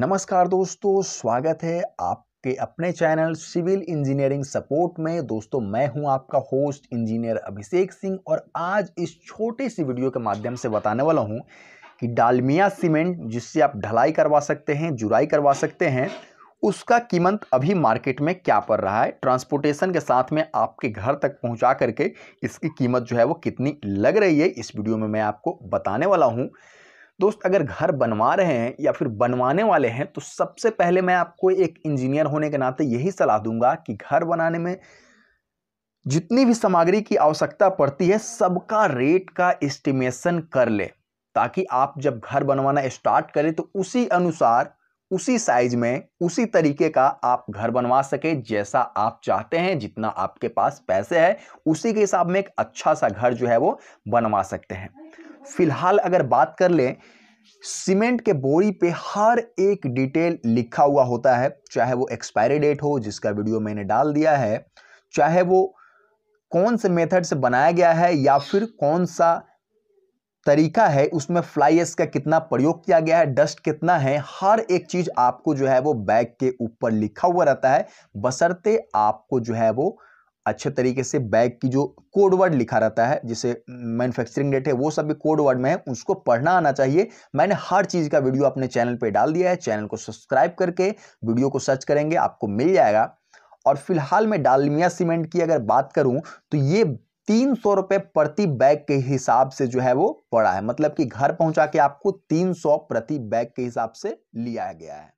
नमस्कार दोस्तों स्वागत है आपके अपने चैनल सिविल इंजीनियरिंग सपोर्ट में दोस्तों मैं हूं आपका होस्ट इंजीनियर अभिषेक सिंह और आज इस छोटे सी वीडियो के माध्यम से बताने वाला हूं कि डालमिया सीमेंट जिससे आप ढलाई करवा सकते हैं जुराई करवा सकते हैं उसका कीमत अभी मार्केट में क्या पड़ रहा है ट्रांसपोर्टेशन के साथ में आपके घर तक पहुँचा करके इसकी कीमत जो है वो कितनी लग रही है इस वीडियो में मैं आपको बताने वाला हूँ दोस्त अगर घर बनवा रहे हैं या फिर बनवाने वाले हैं तो सबसे पहले मैं आपको एक इंजीनियर होने के नाते यही सलाह दूंगा कि घर बनाने में जितनी भी सामग्री की आवश्यकता पड़ती है सबका रेट का एस्टिमेशन कर ले ताकि आप जब घर बनवाना स्टार्ट करें तो उसी अनुसार उसी साइज में उसी तरीके का आप घर बनवा सके जैसा आप चाहते हैं जितना आपके पास पैसे है उसी के हिसाब में एक अच्छा सा घर जो है वो बनवा सकते हैं फिलहाल अगर बात कर लें सीमेंट के बोरी पे हर एक डिटेल लिखा हुआ होता है चाहे वो एक्सपायरी डेट हो जिसका वीडियो मैंने डाल दिया है चाहे वो कौन से मेथड से बनाया गया है या फिर कौन सा तरीका है उसमें फ्लाई एस का कितना प्रयोग किया गया है डस्ट कितना है हर एक चीज़ आपको जो है वो बैग के ऊपर लिखा हुआ रहता है बसरते आपको जो है वो अच्छे तरीके से बैग की जो कोड वर्ड लिखा रहता है जिसे मैन्युफैक्चरिंग डेट है वो सब भी कोड वर्ड में है उसको पढ़ना आना चाहिए मैंने हर चीज़ का वीडियो अपने चैनल पे डाल दिया है चैनल को सब्सक्राइब करके वीडियो को सर्च करेंगे आपको मिल जाएगा और फिलहाल मैं डालमिया सीमेंट की अगर बात करूँ तो ये तीन सौ रुपये प्रति बैग के हिसाब से जो है वो पड़ा है मतलब कि घर पहुंचा के आपको तीन सौ प्रति बैग के हिसाब से लिया गया है